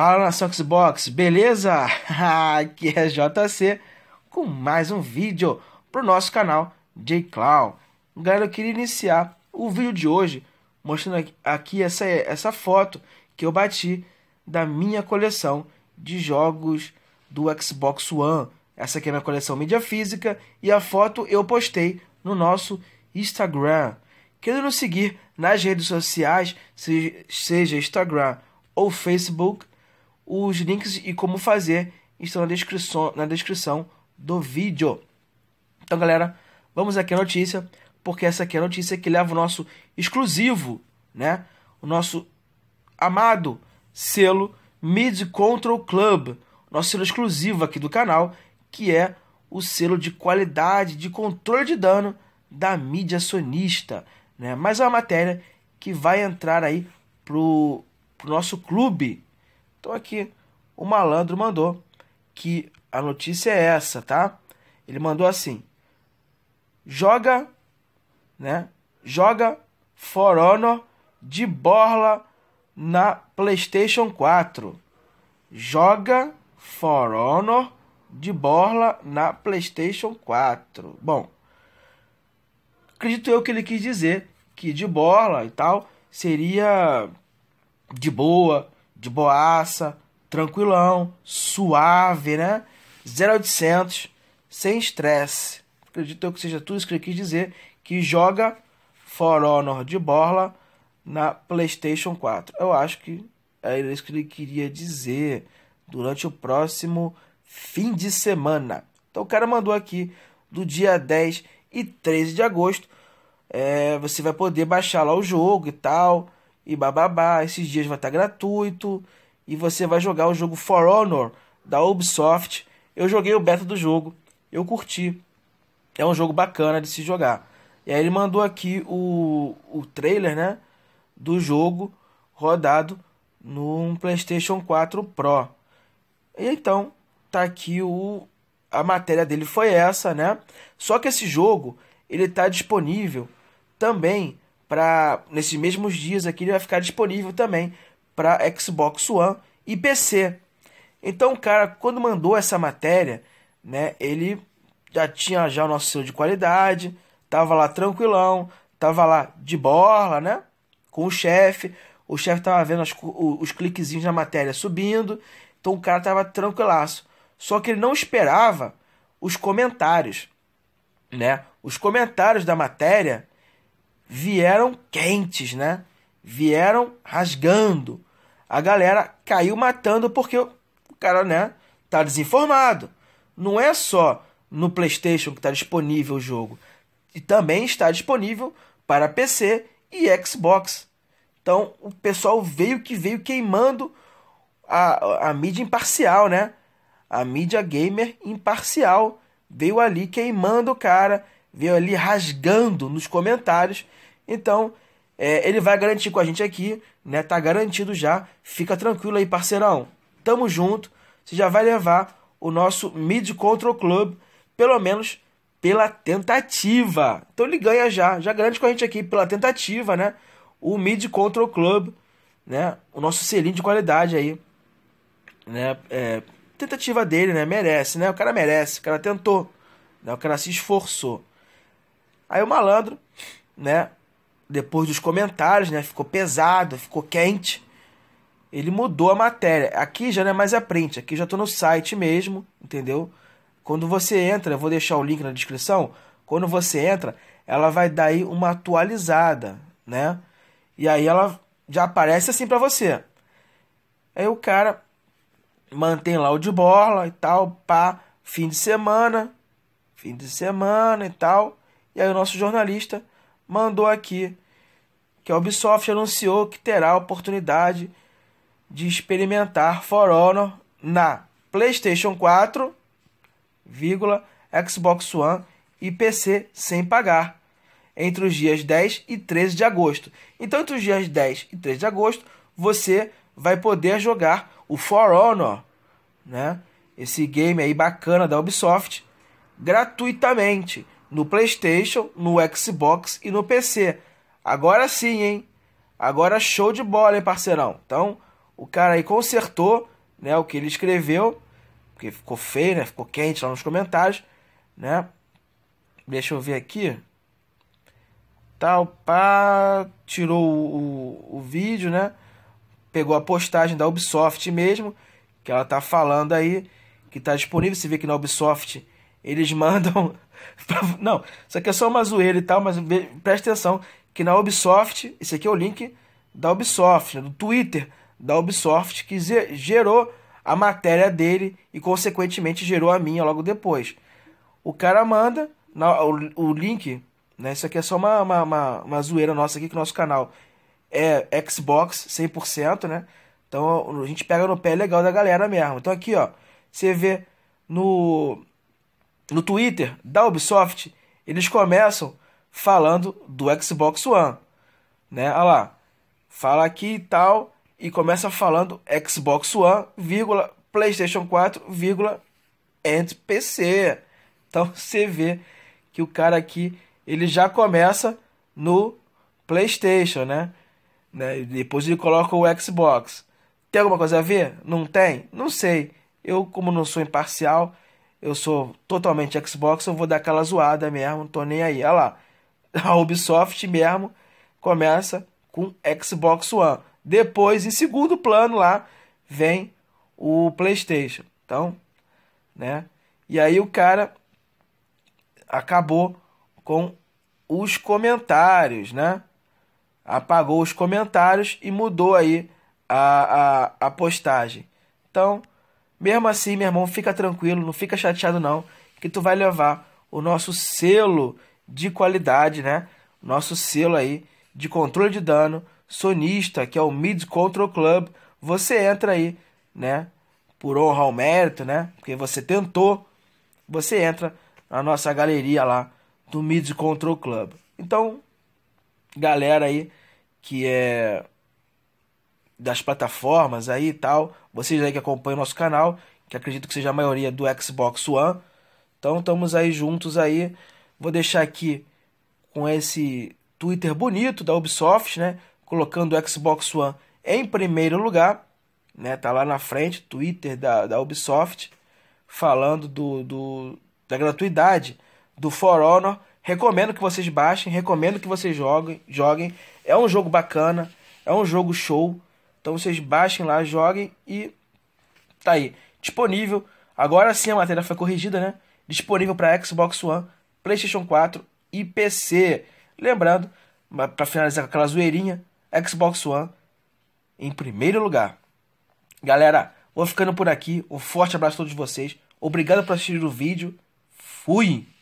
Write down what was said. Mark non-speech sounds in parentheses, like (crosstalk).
Fala nação Xbox, beleza? (laughs) Aqui é JC com mais um vídeo para o nosso canal JClown. Galera, eu queria iniciar o vídeo de hoje mostrando aqui essa, essa foto que eu bati da minha coleção de jogos do Xbox One. Essa aqui é a minha coleção mídia física e a foto eu postei no nosso Instagram. Querendo nos seguir nas redes sociais, seja Instagram ou Facebook, os links e como fazer estão na descrição, na descrição do vídeo. Então, galera, vamos aqui à notícia, porque essa aqui é a notícia que leva o nosso exclusivo, né? O nosso amado selo Mid Control Club, nosso selo exclusivo aqui do canal, que é o selo de qualidade de controle de dano da mídia sonista, né? Mas é uma matéria que vai entrar aí pro, pro nosso clube então aqui o malandro mandou que a notícia é essa, tá? Ele mandou assim: joga, né? Joga For Honor de borla na PlayStation 4. Joga For Honor de borla na PlayStation 4. Bom, acredito eu que ele quis dizer que de borla e tal seria de boa, de boaça, tranquilão, suave, né? 0800, sem estresse. Acredito eu que seja tudo isso que ele quis dizer, que joga For Honor de borla na PlayStation 4. Eu acho que é isso que ele queria dizer durante o próximo fim de semana. Então o cara mandou aqui do dia 10 e 13 de agosto. É, você vai poder baixar lá o jogo e tal e bababá. Esses dias vai estar gratuito e você vai jogar o jogo For Honor da Ubisoft. Eu joguei o beta do jogo, eu curti. É um jogo bacana de se jogar. E aí ele mandou aqui o, o trailer né, do jogo rodado num PlayStation 4 Pro. E então, tá aqui o a matéria dele foi essa, né? Só que esse jogo ele está disponível também para nesses mesmos dias aqui ele vai ficar disponível também para Xbox One e PC. Então, cara, quando mandou essa matéria, né, ele já tinha já o nosso selo de qualidade, tava lá tranquilão, tava lá de borla, né, com o chefe, o chefe tava vendo as, os cliquezinhos na matéria subindo, então o cara tava tranquilaço. Só que ele não esperava os comentários, né? Os comentários da matéria vieram quentes, né? Vieram rasgando. A galera caiu matando porque o cara, né, tá desinformado. Não é só no PlayStation que está disponível o jogo, e também está disponível para PC e Xbox. Então o pessoal veio que veio queimando a, a mídia imparcial, né? A mídia gamer imparcial veio ali queimando o cara veio ali rasgando nos comentários. Então, é, ele vai garantir com a gente aqui, né? Tá garantido já. Fica tranquilo aí, parceirão. Tamo junto. Você já vai levar o nosso Mid Control Club, pelo menos pela tentativa. Então ele ganha já, já garante com a gente aqui pela tentativa, né? O Mid Control Club, né? O nosso selinho de qualidade aí, né? É, tentativa dele, né? Merece, né? O cara merece, o cara tentou, né? o cara se esforçou. Aí o malandro, né? Depois dos comentários, né? Ficou pesado, ficou quente. Ele mudou a matéria. Aqui já não é mais a print, aqui já tô no site mesmo, entendeu? Quando você entra, eu vou deixar o link na descrição. Quando você entra, ela vai dar aí uma atualizada, né? E aí ela já aparece assim para você. Aí o cara mantém lá o de bola e tal, pá, fim de semana, fim de semana e tal. E aí o nosso jornalista mandou aqui que a Ubisoft anunciou que terá a oportunidade de experimentar For Honor na PlayStation 4, vírgula, Xbox One e PC sem pagar entre os dias 10 e 13 de agosto. Então, entre os dias 10 e 13 de agosto, você vai poder jogar o For Honor, né? Esse game aí bacana da Ubisoft gratuitamente no PlayStation, no Xbox e no PC. Agora sim, hein? Agora show de bola, hein, parceirão? Então, o cara aí consertou né, o que ele escreveu, porque ficou feio, né? Ficou quente lá nos comentários, né? Deixa eu ver aqui. Tal, pá, tirou o, o, o vídeo, né? Pegou a postagem da Ubisoft mesmo, que ela tá falando aí, que tá disponível. Você vê que na Ubisoft eles (laughs) mandam (laughs) Não, isso aqui é só uma zoeira e tal, mas presta atenção que na Ubisoft, esse aqui é o link da Ubisoft, né, do Twitter da Ubisoft, que gerou a matéria dele e, consequentemente, gerou a minha logo depois. O cara manda na, o, o, link, né? Isso aqui é só uma, uma, uma, uma zoeira nossa aqui, que o nosso canal é Xbox 100%, né? Então a gente pega no pé é legal da galera mesmo. Então aqui, ó, você vê no no Twitter da Ubisoft, eles começam falando do Xbox One, né? Olha lá, fala aqui e tal, e começa falando Xbox One, vírgula, PlayStation 4, vírgula, and PC. Então (laughs) você vê que o cara aqui, ele já começa no PlayStation, né? né? Depois ele coloca o Xbox. Tem alguma coisa a ver? Não tem? Não sei. Eu, como não sou imparcial, eu sou totalmente Xbox, eu vou dar aquela zoada mesmo, não tô nem aí. Olha lá, (laughs) a Ubisoft mesmo começa com Xbox One. Depois, em segundo plano lá, vem o PlayStation. Então, né? E aí o cara acabou com os comentários, né? Apagou os comentários e mudou aí a, a, a postagem. Então, mesmo assim, meu irmão, fica tranquilo, não fica chateado não, que tu vai levar o nosso selo de qualidade, né? Nosso selo aí de controle de dano sonista, que é o Mid Control Club. Você entra aí, né? Por honra ao mérito, né? Porque você tentou, você entra na nossa galeria lá do Mid Control Club. Então, galera aí que é das plataformas aí e tal, vocês aí que acompanham o nosso canal, que acredito que seja a maioria do Xbox One. Então estamos aí juntos aí. Vou deixar aqui com esse Twitter bonito da Ubisoft, né? Colocando o Xbox One em primeiro lugar, né? Tá lá na frente, Twitter da, da Ubisoft, falando do, do da gratuidade do For Honor. Recomendo que vocês baixem, recomendo que vocês joguem, joguem. É um jogo bacana, é um jogo show. Então vocês baixem lá, joguem e tá aí. Disponível. Agora sim a matéria foi corrigida, né? Disponível para Xbox One, PlayStation 4 e PC. Lembrando, para finalizar com aquela zoeirinha, Xbox One em primeiro lugar. Galera, vou ficando por aqui. Um forte abraço a todos vocês. Obrigado por assistir o vídeo. Fui!